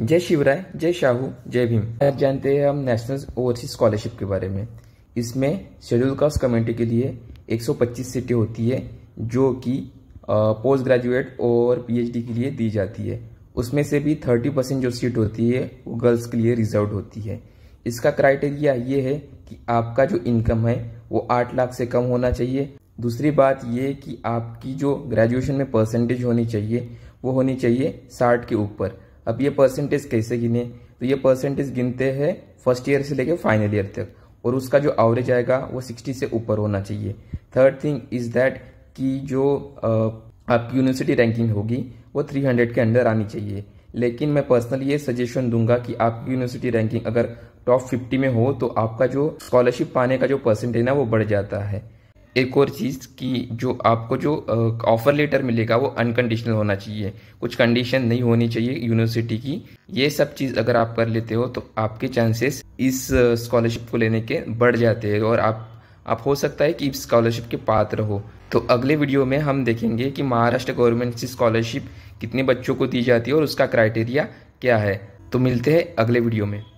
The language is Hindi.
जय शिवराय जय शाहू जय भीम आप जानते हैं हम नेशनल ओवरसीज स्कॉलरशिप के बारे में इसमें शेड्यूल कास्ट कम्युनिटी के लिए 125 सीटें होती है जो कि पोस्ट ग्रेजुएट और पीएचडी के लिए दी जाती है उसमें से भी 30 परसेंट जो सीट होती है वो गर्ल्स के लिए रिजर्व होती है इसका क्राइटेरिया ये है कि आपका जो इनकम है वो आठ लाख से कम होना चाहिए दूसरी बात ये कि आपकी जो ग्रेजुएशन में परसेंटेज होनी चाहिए वो होनी चाहिए साठ के ऊपर अब ये परसेंटेज कैसे गिने तो ये परसेंटेज गिनते हैं फर्स्ट ईयर से लेकर फाइनल ईयर तक और उसका जो एवरेज आएगा वो सिक्सटी से ऊपर होना चाहिए थर्ड थिंग इज़ दैट कि जो आपकी यूनिवर्सिटी रैंकिंग होगी वो 300 के अंडर आनी चाहिए लेकिन मैं पर्सनली ये सजेशन दूंगा कि आपकी यूनिवर्सिटी रैंकिंग अगर टॉप 50 में हो तो आपका जो स्कॉलरशिप पाने का जो परसेंटेज ना वो बढ़ जाता है एक और चीज़ कि जो आपको जो ऑफ़र लेटर मिलेगा वो अनकंडीशनल होना चाहिए कुछ कंडीशन नहीं होनी चाहिए यूनिवर्सिटी की ये सब चीज़ अगर आप कर लेते हो तो आपके चांसेस इस स्कॉलरशिप को लेने के बढ़ जाते हैं और आप आप हो सकता है कि इस स्कॉलरशिप के पात्र हो तो अगले वीडियो में हम देखेंगे कि महाराष्ट्र गवर्नमेंट से स्कॉलरशिप कितने बच्चों को दी जाती है और उसका क्राइटेरिया क्या है तो मिलते हैं अगले वीडियो में